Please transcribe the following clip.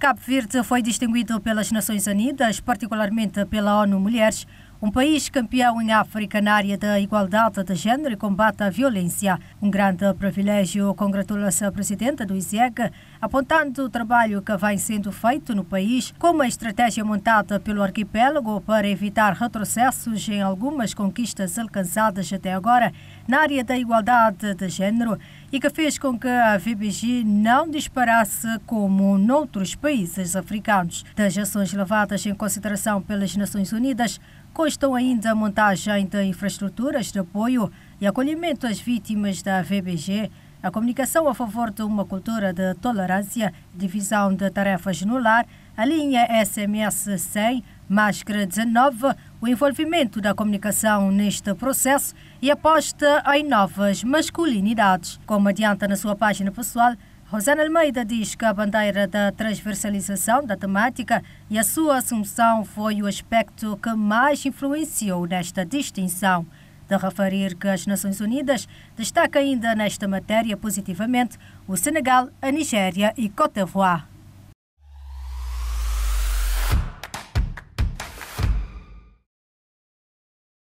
Cabo Verde foi distinguido pelas Nações Unidas, particularmente pela ONU Mulheres, um país campeão em África na área da igualdade de género e combate à violência. Um grande privilégio, congratula-se a presidenta do ISEG, apontando o trabalho que vem sendo feito no país como a estratégia montada pelo arquipélago para evitar retrocessos em algumas conquistas alcançadas até agora na área da igualdade de género e que fez com que a VBG não disparasse como noutros países africanos. Das ações levadas em consideração pelas Nações Unidas, constam ainda a montagem de infraestruturas de apoio e acolhimento às vítimas da VBG, a comunicação a favor de uma cultura de tolerância, divisão de tarefas no lar, a linha SMS 100, máscara 19, o envolvimento da comunicação neste processo e aposta em novas masculinidades. Como adianta na sua página pessoal, Rosana Almeida diz que a bandeira da transversalização da temática e a sua assunção foi o aspecto que mais influenciou nesta distinção. De referir que as Nações Unidas destacam ainda nesta matéria positivamente o Senegal, a Nigéria e Côte d'Ivoire.